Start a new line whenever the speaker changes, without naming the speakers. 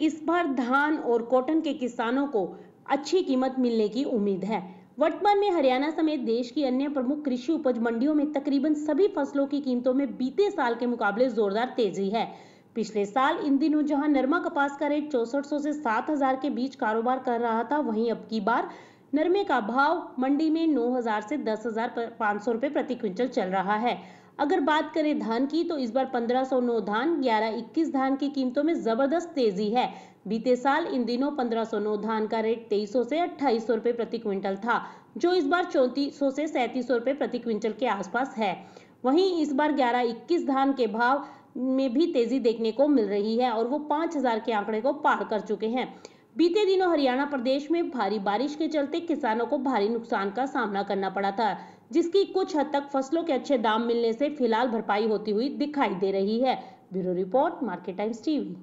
इस बार धान और कॉटन के किसानों को अच्छी कीमत मिलने की उम्मीद है वर्तमान में हरियाणा समेत देश की अन्य प्रमुख कृषि उपज मंडियों में तकरीबन सभी फसलों की कीमतों में बीते साल के मुकाबले जोरदार तेजी है पिछले साल इन दिनों जहां नरमा कपास का रेट चौसठ से सात हजार के बीच कारोबार कर रहा था वहीं अब की बार नरमे का भाव मंडी में 9000 से 10,500 रुपए प्रति क्विंटल चल रहा है अगर बात करें धान की तो इस बार 1509 धान 1121 धान की कीमतों में जबरदस्त तेजी है बीते साल इन दिनों 1509 धान का रेट 2300 से 2800 रुपए प्रति क्विंटल था जो इस बार चौतीस से 3700 रुपए प्रति क्विंटल के आसपास है वहीं इस बार 1121 धान के भाव में भी तेजी देखने को मिल रही है और वो 5000 के आंकड़े को पार कर चुके हैं बीते दिनों हरियाणा प्रदेश में भारी बारिश के चलते किसानों को भारी नुकसान का सामना करना पड़ा था जिसकी कुछ हद तक फसलों के अच्छे दाम मिलने से फिलहाल भरपाई होती हुई दिखाई दे रही है bureau report market times TV